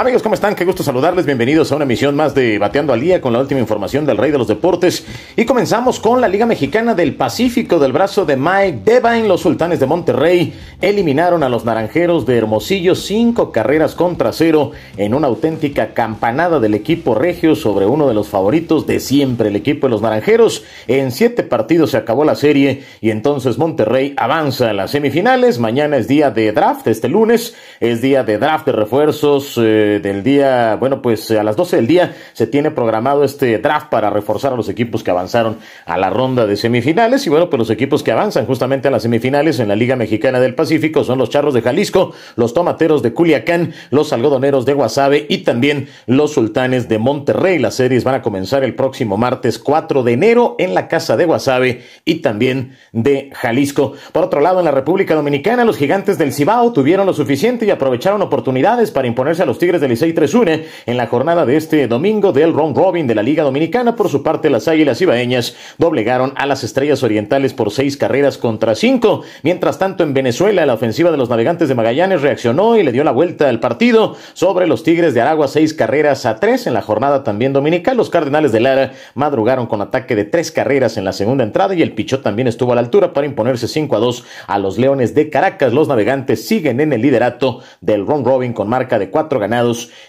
Amigos, ¿cómo están? Qué gusto saludarles. Bienvenidos a una emisión más de Bateando al Día con la última información del Rey de los Deportes. Y comenzamos con la Liga Mexicana del Pacífico del brazo de Mike Devine. Los Sultanes de Monterrey eliminaron a los Naranjeros de Hermosillo cinco carreras contra cero en una auténtica campanada del equipo regio sobre uno de los favoritos de siempre, el equipo de los Naranjeros. En siete partidos se acabó la serie y entonces Monterrey avanza a las semifinales. Mañana es día de draft, este lunes es día de draft de refuerzos. Eh, del día, bueno, pues a las 12 del día se tiene programado este draft para reforzar a los equipos que avanzaron a la ronda de semifinales. Y bueno, pues los equipos que avanzan justamente a las semifinales en la Liga Mexicana del Pacífico son los Charros de Jalisco, los Tomateros de Culiacán, los Algodoneros de Guasave y también los Sultanes de Monterrey. Las series van a comenzar el próximo martes 4 de enero en la Casa de Guasave y también de Jalisco. Por otro lado, en la República Dominicana, los Gigantes del Cibao tuvieron lo suficiente y aprovecharon oportunidades para imponerse a los Tigres del Licey 3-1 en la jornada de este domingo del round robin de la Liga Dominicana. Por su parte, las Águilas Ibaeñas doblegaron a las Estrellas Orientales por seis carreras contra cinco. Mientras tanto, en Venezuela, la ofensiva de los navegantes de Magallanes reaccionó y le dio la vuelta al partido sobre los Tigres de Aragua, seis carreras a tres en la jornada también dominical. Los Cardenales de Lara madrugaron con ataque de tres carreras en la segunda entrada y el Pichot también estuvo a la altura para imponerse 5 a 2 a los Leones de Caracas. Los navegantes siguen en el liderato del Ron robin con marca de cuatro ganadas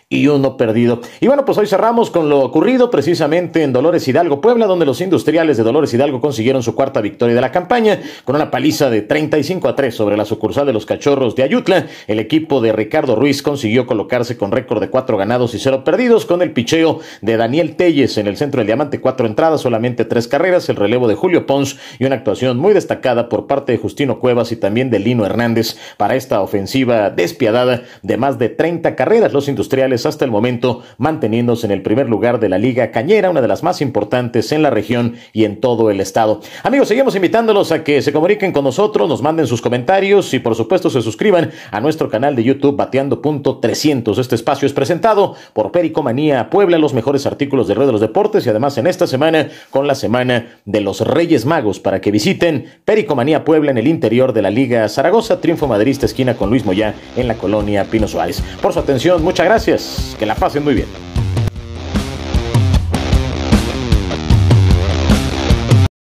y uno perdido. Y bueno, pues hoy cerramos con lo ocurrido precisamente en Dolores Hidalgo, Puebla, donde los industriales de Dolores Hidalgo consiguieron su cuarta victoria de la campaña con una paliza de 35 a 3 sobre la sucursal de los Cachorros de Ayutla. El equipo de Ricardo Ruiz consiguió colocarse con récord de cuatro ganados y cero perdidos con el picheo de Daniel Telles en el centro del diamante, cuatro entradas, solamente tres carreras, el relevo de Julio Pons y una actuación muy destacada por parte de Justino Cuevas y también de Lino Hernández para esta ofensiva despiadada de más de 30 carreras. Los industriales hasta el momento, manteniéndose en el primer lugar de la Liga Cañera, una de las más importantes en la región y en todo el estado. Amigos, seguimos invitándolos a que se comuniquen con nosotros, nos manden sus comentarios y por supuesto se suscriban a nuestro canal de YouTube Bateando.300. Este espacio es presentado por Pericomanía Puebla, los mejores artículos de red de los deportes y además en esta semana con la semana de los Reyes Magos para que visiten Pericomanía Puebla en el interior de la Liga Zaragoza, Triunfo Madrid, esquina con Luis moya en la colonia Pino Suárez. Por su atención, muy muchas gracias. Que la pasen muy bien.